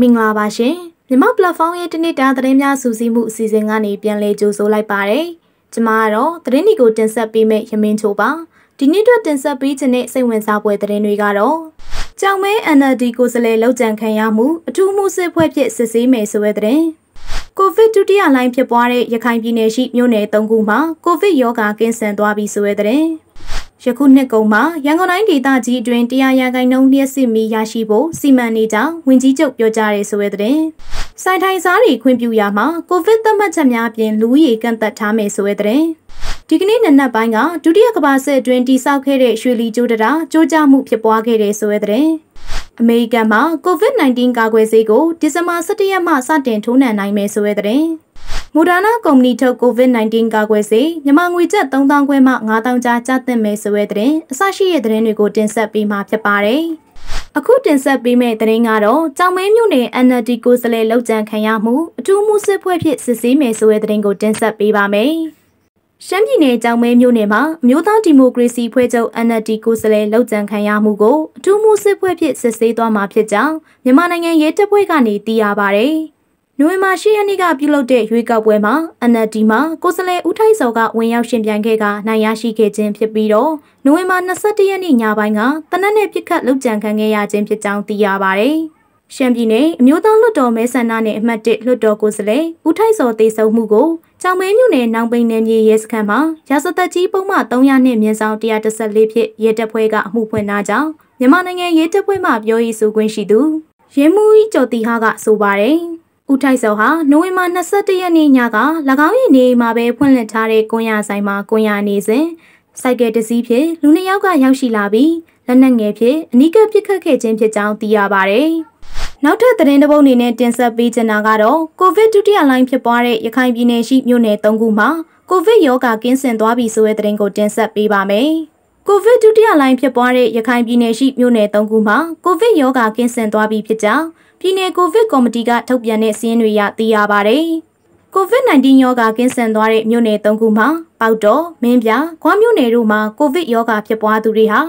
မင်္ဂလာပါရှင်မြမ platform ရဲ့တနစ်တာသတင်းများစူးစီးမှုအစီအစဉ်ကနေပြန်လည်ကြိုဆိုလိုက်ပါတယ်ကျမကတော့သတင်းတွေကိုတင်ဆက်ပေးမယ့်ရမင်းချိုပါဒီနေ့အတွက်တင်ဆက်ပေးခြင်းနဲ့စိတ်ဝင်စားဖွယ်သတင်းတွေကတော့ကြောင်မဲ NLD ကိုယ်စားလှယ်လောက်ကြံခံရမှုအထူးမှု စစ်ဖွဲ့ဖြစ်စစ်ဆေးမယ်ဆိုတဲ့သတင်းကိုဗစ်ဒုတိယလှိုင်းဖြစ်ပွားတဲ့ရခိုင်ပြည်နယ်ရှိမြို့နယ်၃ခုမှာကိုဗစ်ရောဂါကင်းစင်သွားပြီဆိုတဲ့သတင်းယခုနှစ်ကုန်မှာရန်ကုန်တိုင်းဒေသကြီးအတွင်းတရားရဂိုင်းနှုန်းလျှက်စစ်မီရရှိဖို့စီမံနေကြောင်းဝန်ကြီးချုပ်ပြောကြားရဲဆိုတဲ့တဲ့။စိုင်ထိုင်စားတွေခွင့်ပြုရမှာကိုဗစ်သတ်မှတ်ချက်များအပြင်လူဦးရေကန့်သတ်ထားမယ်ဆိုတဲ့တဲ့။ဒီကနေ့နံနက်ပိုင်းကဒုတိယကမ္ဘာစစ်အတွင်းတိစောက်ခဲ့တဲ့ရွှေလီကျိုးတရာကြိုးကြမှုဖြစ်ပွားခဲ့တဲ့ဆိုတဲ့တဲ့။အမေရိကန်မှာ COVID-19 ကာကွယ်ဆေးကိုဒီဇင်ဘာ17ရက်မှစတင်ထိုးနှံနိုင်မယ်ဆိုတဲ့တဲ့။မိုဒါနာကုမ္ပဏီထုတ် COVID-19 ကာကွယ်ဆေးမြန်မာငွေကျပ်3000ခွဲမှ9000ကျားကျသင့်မယ်ဆိုတဲ့သတင်းအစရှိတဲ့သတင်းတွေကိုတင်ဆက်ပေးမှာဖြစ်ပါတယ်။အခုတင်ဆက်ပေးမယ့်သတင်းကတော့ကြောင်မဲမြို့နယ် NLD ကိုယ်စားလှယ်လောက်ကျန်ခံရမှုအထူးမှုစစ်ဖွဲ့ဖြစ်စစ်ဆေးမယ်ဆိုတဲ့သတင်းကိုတင်ဆက်ပေးပါမယ်။ရှမ်းပြည်နယ်ကြောင်မဲမြို့နယ်မှာအမျိုးသားဒီမိုကရေစီဖွဲ့ချုပ် NLD ကိုယ်စားလှယ်လောက်ကျန်ခံရမှုကိုအထူးမှုစစ်ဖွဲ့ဖြစ်စစ်ဆေးသွားမှာဖြစ်ကြောင်းမြန်မာနိုင်ငံရဲတပ်ဖွဲ့ကနေသိရပါဗျ။နိုဝင်ဘာ၈ရက်နေ့ကပြုလုပ်တဲ့ရွေးကောက်ပွဲမှာ NLD မှာကိုယ်စားလှယ်ဦးထိုက်စောကဝင်ရောက်ရှင်ပြိုင်ခဲ့ကနိုင်ရရှိခဲ့ခြင်းဖြစ်ပြီးတော့နိုဝင်ဘာ၂၁ရက်နေ့ညပိုင်းကတနက်နေ့ပြစ်ခတ်လုကြံခံခဲ့ရခြင်းဖြစ်ကြောင်းသိရပါတယ်။ရှမ်းပြည်နယ်အမျိုးသားလွှတ်တော်မဲဆန္ဒနယ်အမှတ်၁လွှတ်တော်ကိုယ်စားလှယ်ဦးထိုက်စောတေဆုံမှုကိုကြောင်မဲမြို့နယ်နောင်ပိန်နယ်မြေရဲစခန်းမှာရာဇသက်ကြီးပုံမှန်300နှစ်မြန်ဆောင်114ဖြစ်ရဲတပ်ဖွဲ့ကအမှုဖွင့်ထားကြောင်းမြန်မာနိုင်ငံရဲတပ်ဖွဲ့မှပြောရေးဆိုခွင့်ရှိသူရင်းမှုကြီးကျော်တီဟာကဆိုပါတယ်။ဦးထိုက်စောဟာနိုဝင်ဘာ22ရက်နေ့ညက၎င်းရဲ့နေအိမ်မှာပဲဖွင့်လှစ်ထားတဲ့ကွန်ရဆိုင်မှာကွန်ရနေစဉ်စိုက်ကယ်တစ်စီးဖြင့်လူနှစ်ယောက်ကရောက်ရှိလာပြီးလက်နက်ငယ်ဖြင့်အနီးကပ်ပစ်ခတ်ခဲ့ခြင်းဖြစ်ကြောင်းသိရပါတယ်။နောက်ထပ်သတင်းတစ်ပုဒ်အနေနဲ့တင်ဆက်ပေးချင်တာကတော့ကိုဗစ်ဒုတိယလှိုင်းဖြစ်ပွားတဲ့ရခိုင်ပြည်နယ်ရှိမြို့နယ်၃ခုမှာကိုဗစ်ရောဂါကင်းစင်သွားပြီဆိုတဲ့သတင်းကိုတင်ဆက်ပေးပါမယ်။ကိုဗစ်ဒုတိယလှိုင်းဖြစ်ပွားတဲ့ရခိုင်ပြည်နယ်ရှိမြို့နယ်၃ခုမှာကိုဗစ်ရောဂါကင်းစင်သွားပြီဖြစ်ကြောင်းပြည်내ကိုဗစ်ကော်မတီကထုတ်ပြန်တဲ့စာရင်းတွေရသိရပါတယ်။ COVID-19 ရောဂါကင်းစင်သွားတဲ့မြို့နယ်၃ခုမှာပေါက်တော်၊မင်းပြ၊ခွားမြို့နယ်တို့မှာကိုဗစ်ရောဂါဖြစ်ပွားသူတွေဟာ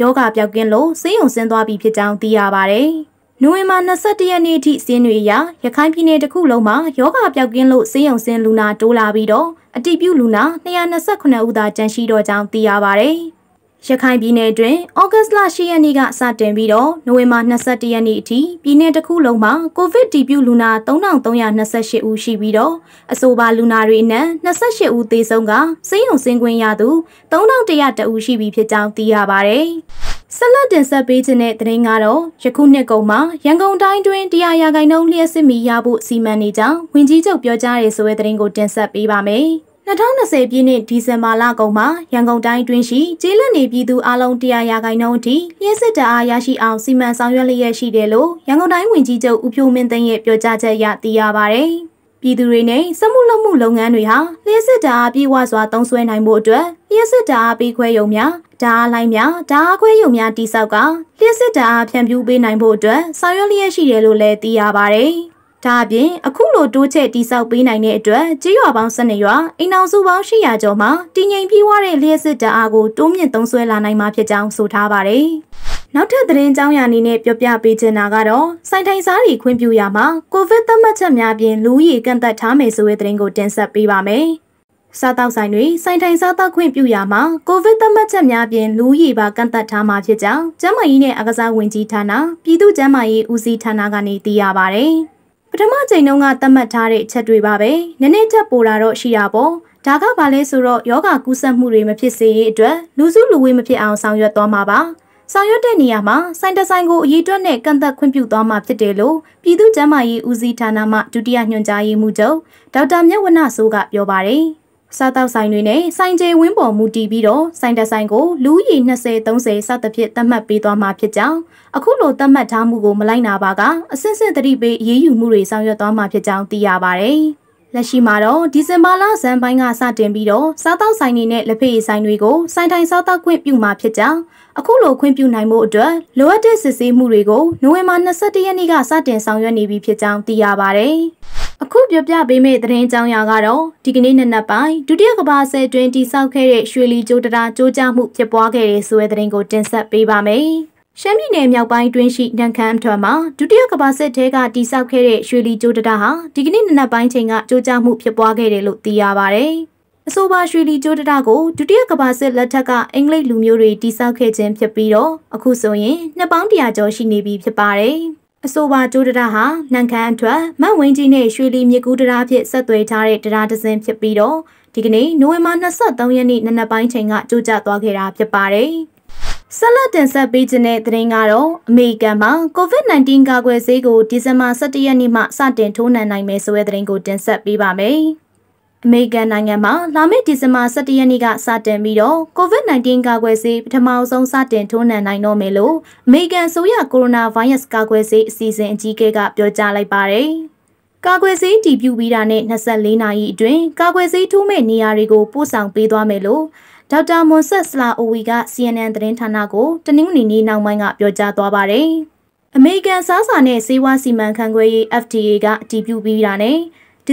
ရောဂါပြောက်ကင်းလို့ဆေးရုံဆင်းသွားပြီဖြစ်ကြောင်းသိရပါတယ်။နိုဝင်ဘာ22ရက်နေ့အထိစင်းတွေအရရခိုင်ပြည်နယ်တစ်ခုလုံးမှာယောဂပြောက်ကင်းလို့စေယုံစင်းလူနာတိုးလာပြီးတော့အတိပြုလူနာ229ဦးသာကျန်ရှိတော့ကြောင်းသိရပါဗျ။ရခိုင်ပြည်နယ်တွင်ဩဂတ်စ်လ10ရက်နေ့ကစတင်ပြီးတော့နိုဝင်ဘာ22ရက်နေ့အထိပြည်နယ်တစ်ခုလုံးမှာကိုဗစ်တီးပြူလူနာ3328ဦးရှိပြီးတော့အဆိုပါလူနာတွေအနက်28ဦးသေဆုံးကစိမ်းုံစင်ကွင်းရသူ3101ဦးရှိပြီဖြစ်ကြောင်းသိရပါတယ်။ဆက်လက်တင်ဆက်ပေးခြင်းတဲ့သတင်းကတော့ယခုနှစ်ကုန်မှာရန်ကုန်တိုင်းတွင်တရားရာဂိုင်နှုန်းလျှက်စစ်မီရဖို့စီမံနေကြောင်းဝန်ကြီးချုပ်ပြောကြားရတဲ့ဆိုတဲ့သတင်းကိုတင်ဆက်ပေးပါမယ်။2020ပြည့်နှစ်ဒီဇင်ဘာလကုန်မှာရန်ကုန်တိုင်းတွင်းရှိကျေးလက်နေပြည်သူအလုံး100ရာခိုင်နှုန်းအထိလျှက်စစ်တအားရရှိအောင်စီမံဆောင်ရွက်လျက်ရှိတယ်လို့ရန်ကုန်တိုင်းဝန်ကြီးချုပ်ဦးဖြိုးမင်းသိန်းရဲ့ပြောကြားချက်အရသိရပါဗျ။ပြည်သူတွေနဲ့စက်မှုလက်မှုလုပ်ငန်းတွေဟာလျှက်စစ်တအားပြေဝစွာသုံးစွဲနိုင်မှုအတွက်လျှက်စစ်တအားပေးခွဲရုံများဓာအားလိုင်းများဓာအားခွဲရုံများတိစောက်ကလျှက်စစ်တအားဖြန့်ဖြူးပေးနိုင်ဖို့အတွက်ဆောင်ရွက်လျက်ရှိတယ်လို့လည်းသိရပါဗျ။ဒါအပြင်အခုလိုတိုးချဲ့တိဆောက်ပေးနိုင်တဲ့အတွက်ကြေးရွာပေါင်း၁၂ရွာအိမ်အောင်စုပေါင်း၈၀၀ကျော်မှာတည်ငြိမ်ပြေးဝတဲ့လျှက်စစ်တအားကိုတိုးမြင့်သုံးဆွဲလာနိုင်မှာဖြစ်ကြောင်းဆိုထားပါတယ်။နောက်ထပ်သတင်းကြောင်းရာအနေနဲ့ပြောပြပေးချင်တာကတော့စိုင်ထိုင်စားတွေခွင့်ပြုရမှာ ကိုဗစ်သတ်မှတ်ချက်များပြင်လူကြီးကန့်သက်ထားမယ်ဆိုတဲ့သတင်းကိုတင်ဆက်ပေးပါမယ်။စားတောက်ဆိုင်တွေစိုင်ထိုင်စားတောက်ခွင့်ပြုရာမှာကိုဗစ်သတ်မှတ်ချက်များပြင်လူရည်ပါကန့်သက်ထားမှာဖြစ်ကြောင်းကျန်းမာရေးနဲ့အကစားဝန်ကြီးဌာနပြည်သူ့ကျန်းမာရေးဦးစီးဌာနကနေသိရပါဗျ။ပထမချိန်တုန်းကသတ်မှတ်ထားတဲ့အချက်တွေပါပဲနည်းနည်းချက်ပိုတာတော့ရှိတာပေါ့ဒါကဘာလဲဆိုတော့ယောဂကူးစက်မှုတွေမဖြစ်စေရေးအတွက်လူစုလူဝေးမဖြစ်အောင်ဆောင်ရွက်သွားမှာပါဆောင်ရွက်တဲ့နေရာမှာဆိုင်တဆိုင်ကိုအရေးတွက်နဲ့ကန့်သက်ခွင့်ပြုသွားမှာဖြစ်တယ်လို့ပြည်သူ့ကျန်းမာရေးဦးစီးဌာနမှဒုတိယညွှန်ကြားရေးမှူးချုပ်ဒေါက်တာမြတ်ဝနစိုးကပြောပါတယ်။စားတောက်ဆိုင်တွေနဲ့ဆိုင်ကျေဝင်းပေါ်မူတည်ပြီးတော့ဆိုင်တဆိုင်ကို လူဦးရေ20 30စသဖြင့်သတ်မှတ်ပေးသွားမှာဖြစ်ကြောင်းအခုလိုသတ်မှတ်ထားမှုကိုမလိုက်နာပါကအစစ်စစ်သတိပေးအေးအေးယူမှုတွေဆောင်ရွက်သွားမှာဖြစ်ကြောင်းသိရပါတယ်။လက်ရှိမှာတော့ဒီဇင်ဘာလဇန်ပိုင်းကစတင်ပြီးတော့စားတောက်ဆိုင်တွေနဲ့လက်ဖက်ရည်ဆိုင်တွေကိုစိုင်တိုင်းစားတောက်ခွင့်ပြုမှာဖြစ်ကြောင်းအခုလိုခွင့်ပြုနိုင်မှုအတွက်လိုအပ်တဲ့စစ်ဆေးမှုတွေကိုနိုဝင်ဘာ21ရက်နေ့ကစတင်ဆောင်ရွက်နေပြီဖြစ်ကြောင်းသိရပါဗျ။အခုပြပြပေးမယ့်သတင်းကြောင်းရာကတော့ဒီကနေ့နံနက်ပိုင်းဒုတိယကမ္ဘာစစ်တွင်တိစောက်ခဲ့တဲ့ရွှေလီကျိုးတရာကျိုးချမှုဖြစ်ပွားခဲ့တဲ့ဆိုတဲ့သတင်းကိုတင်ဆက်ပေးပါမယ်။ရှမ်းပြည်နယ်မြောက်ပိုင်းတွင်းရှိနန်ခမ်းအထွတ်မှာဒုတိယကမ္ဘာစစ်ထဲကတိစောက်ခဲ့တဲ့ရွှေလီကျိုးတရာဟာဒီကနေ့နံနက်ပိုင်းချိန်ကကျိုးချမှုဖြစ်ပွားခဲ့တယ်လို့သိရပါဗျ။အဆိုပါရွှေလီကျိုးတရကိုဒုတိယကမ္ဘာစစ်လက်ထက်ကအင်္ဂလိပ်လူမျိုးတွေတိစောက်ခဲ့ခြင်းဖြစ်ပြီးတော့အခုဆိုရင်နှစ်ပေါင်းတရာကျော်ရှိနေပြီဖြစ်ပါတယ်။အဆိုပါကျိုးတရဟာနန်ခမ်းအထွတ်မတ်ဝင်းကြီးနဲ့ရွှေလီမြကူးတရဖြင့်ဆက်သွယ်ထားတဲ့တရတစ်စင်းဖြစ်ပြီးတော့ဒီကနေ့နိုဝင်ဘာ23ရက်နေ့နနက်ပိုင်းချိန်ကကြိုးကျသွားခဲ့တာဖြစ်ပါတယ်။ဆက်လက်တင်ဆက်ပေးခြင်းတဲ့သတင်းကတော့အမေရိကန်မှာ COVID-19 ကာကွယ်ဆေးကိုဒီဇင်ဘာ17ရက်နေ့မှစတင်ထိုးနှံနိုင်မယ်ဆိုတဲ့သတင်းကိုတင်ဆက်ပေးပါမယ်။အမေရိကန်နိုင်ငံမှာလာမယ့်ဒီဇင်ဘာ17ရက်နေ့ကစတင်ပြီးတော့ COVID-19 ကာကွယ်ဆေးပထမအဆုံးစတင်ထိုးနှံနိုင်တော့မယ်လို့အမေရိကန်ဆိုရကိုရိုနာဗိုင်းရပ်စ်ကာကွယ်ဆေးအစီအစဉ်အကြီးအကဲကပြောကြားလိုက်ပါတယ်။ကာကွယ်ဆေးတည်ပြုပြီးတာနဲ့24နာရီအတွင်းကာကွယ်ဆေးထိုးမဲ့နေရာတွေကိုပို့ဆောင်ပေးသွားမယ်လို့ဒေါက်တာမွန်ဆက်စလာအိုဝီက CNN သတင်းဌာနကိုတနင်္ဂနွေနေ့နောက်ပိုင်းကပြောကြားသွားပါတယ်။အမေရိကန်စားစာနဲ့စေဝါစီမံခန့်ခွဲရေး FDA ကအတည်ပြုပြီးတာနဲ့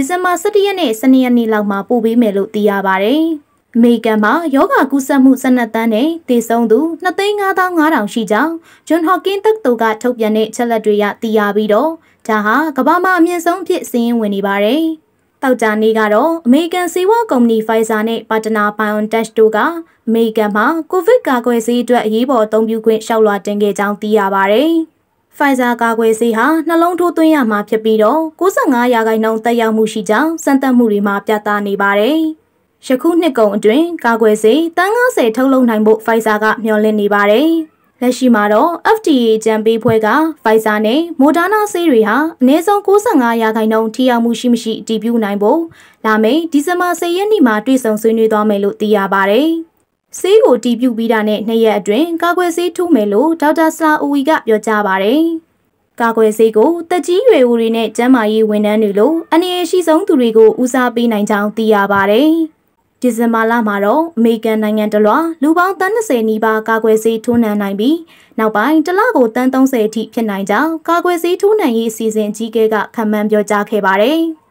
ဒီဇင်ဘာ17ရက်နေ့စနေနေ့လောက်မှာပို့ပေးမယ်လို့သိရပါဗျ။အမေရိကန်မှာယောဂကူးစက်မှု12တန်းနဲ့တည်ဆုံးသူ2,500,500ရှိကြောင်းဂျွန်ဟော့ကင်းတက္ကသိုလ်ကထုတ်ပြန်တဲ့အချက်လက်တွေအရသိရပြီးတော့ဒါဟာကမ္ဘာမှာအမြင့်ဆုံးဖြစ်စင်းဝင်နေပါတယ်။တောက်ကြနေကတော့အမေရိကန်ဆေးဝါးကုမ္ပဏီ Pfizer နဲ့ Partner BioNTech တို့ကအမေရိကန်မှာကိုဗစ်ကာကွယ်ဆေးအတွက်အရေးပေါ်အသုံးပြုခွင့်လျှောက်လွှာတင်ခဲ့ကြောင်းသိရပါဗျ။ Pfizer ကာကွယ်ဆေးဟာနှလုံးထိုးသွင်းရမှာဖြစ်ပြီးတော့95ရာခိုင်နှုန်းတက်ရောက်မှုရှိကြောင်းစမ်းသပ်မှုတွေမှာပြသနေပါတယ်။ယခုနှစ်ကုန်အတွင်းကာကွယ်ဆေးတန်း90ထုတ်လုပ်နိုင်ဖို့ Pfizer ကမျှော်လင့်နေပါတယ်။လက်ရှိမှာတော့ FDA ကြံပေးဖွဲ့က Pfizer နဲ့ Moderna ဆေးတွေဟာအနည်းဆုံး95ရာခိုင်နှုန်းထိရောက်မှုရှိမရှိတည်ပြုနိုင်ဖို့လာမယ့်ဒီဇင်ဘာ10ရက်နေ့မှာတွေ့ဆုံဆွေးနွေးသွားမယ်လို့သိရပါတယ်။ဆေးကိုတီးပြူပြီးတာနဲ့နှစ်ရက်အတွင်းကာကွယ်ဆေးထိုးမယ်လို့ဒေါက်တာဆလာအူဝီကပြောကြားပါဗျ။ကာကွယ်ဆေးကိုတက်ကြီးရွယ်ဦးတွေနဲ့ကျန်းမာရေးဝန်ထမ်းတွေလိုအနေအရှိဆုံးသူတွေကိုဦးစားပေးနိုင်ကြောင်းသိရပါဗျ။ဒီဇင်ဘာလမှာတော့အမေရိကန်နိုင်ငံတလွှာလူပေါင်းတန်း20နီးပါးကာကွယ်ဆေးထိုးနှံနိုင်ပြီးနောက်ပိုင်းတစ်လကိုတန်း30အထိဖြစ်နိုင်ကြောင်းကာကွယ်ဆေးထိုးနှံရေးအစီအစဉ်ကြီးကခန့်မှန်းပြောကြားခဲ့ပါတယ်။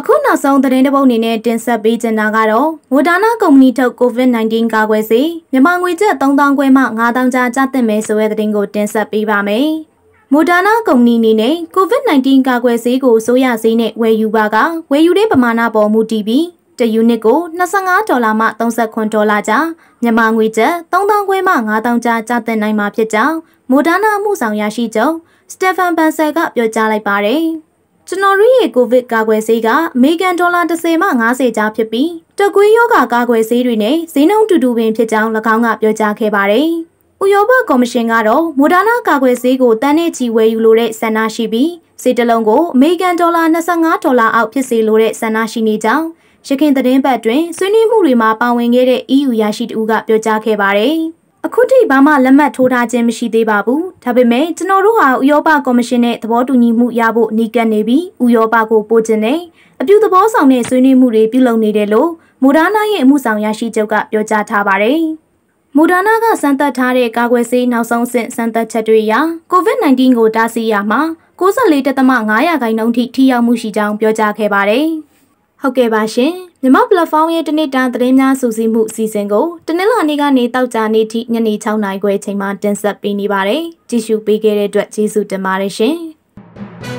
အခုနောက်ဆုံးသတင်းတစ်ပုဒ်အနေနဲ့တင်ဆက်ပေးချင်တာကတော့ငိုဒါနာကုမ္ပဏီထုတ် COVID-19 ကာကွယ်ဆေးမြန်မာငွေကျပ်3000ခွဲမှ9000ကျားကျသင့်မယ်ဆိုတဲ့သတင်းကိုတင်ဆက်ပေးပါမယ်။မိုဒါနာကုမ္ပဏီအနေနဲ့ COVID-19 ကာကွယ်ဆေးကိုစိုးရဆေးနဲ့ဝယ်ယူပါကဝယ်ယူတဲ့ပမာဏပေါ်မူတည်ပြီးတယူနစ်ကို25ဒေါ်လာမှ39ဒေါ်လာကြားမြန်မာငွေကျပ်3000ခွဲမှ9000ကြားကျသင့်နိုင်မှာဖြစ်ကြောင်းမိုဒါနာမှုဆောင်ရရှိချုပ်စတေဖန်ဘန်ဆယ်ကပြောကြားလိုက်ပါတယ်။ကျွန်တော်တို့ရဲ့ကိုဗစ်ကာကွယ်ဆေးကအမေရိကန်ဒေါ်လာ30မှ50ကျားဖြစ်ပြီးတကွေးယောဂကာကွယ်ဆေးတွေနဲ့ဈေးနှုန်းတူတူပင်ဖြစ်ကြောင်း၎င်းကပြောကြားခဲ့ပါတယ်။ဥရောပကော်မရှင်ကတော့မိုဒါနာကာကွယ်ဆေးကိုတန်နဲ့ချီဝယ်ယူလိုတဲ့ဆန္ဒရှိပြီးစေတလုံးကိုအမေရိကန်ဒေါ်လာ25ဒေါ်လာအောက်ဖြစ်စေလိုတဲ့ဆန္ဒရှိနေကြောင်းရခိုင်သတင်းပတ်တွင်ဆွေးနွေးမှုတွေမှာပါဝင်ခဲ့တဲ့ EU ရရှိတူကပြောကြားခဲ့ပါတယ်။အခုထိဘာမှလက်မှတ်ထိုးထားခြင်းမရှိသေးပါဘူး။ဒါပေမဲ့ကျွန်တော်တို့ဟာဥရောပကော်မရှင်နဲ့သဘောတူညီမှုရဖို့နှီးကပ်နေပြီးဥရောပကိုပို့ခြင်းနဲ့အပြုသဘောဆောင်တဲ့ဆွေးနွေးမှုတွေပြုလုပ်နေတယ်လို့မူဒါနာရဲ့အမှုဆောင်ရရှိချုပ်ကပြောကြားထားပါတယ်။မူဒါနာကစမ်းသပ်ထားတဲ့ကာကွယ်ဆေးနောက်ဆုံးဆင့်စမ်းသပ်ချက်တွေအရ COVID-19 ကိုတားဆီးရမှာ94.5%ခိုင်နှုန်းထိထိရောက်မှုရှိကြောင်းပြောကြားခဲ့ပါတယ်။ဟုတ်ကဲ့ပါရှင်။မြမ platform ရဲ့တနေ့တာသတင်းများစုစည်းမှုအစီအစဉ်ကိုတနင်္လာနေ့ကနေတောက်ကြနေ့ထိညနေ6နာရီခွဲအချိန်မှာတင်ဆက်ပေးနေပါတယ်။ကြည့်ရှုပေးခဲ့တဲ့အတွက်ကျေးဇူးတင်ပါတယ်ရှင်။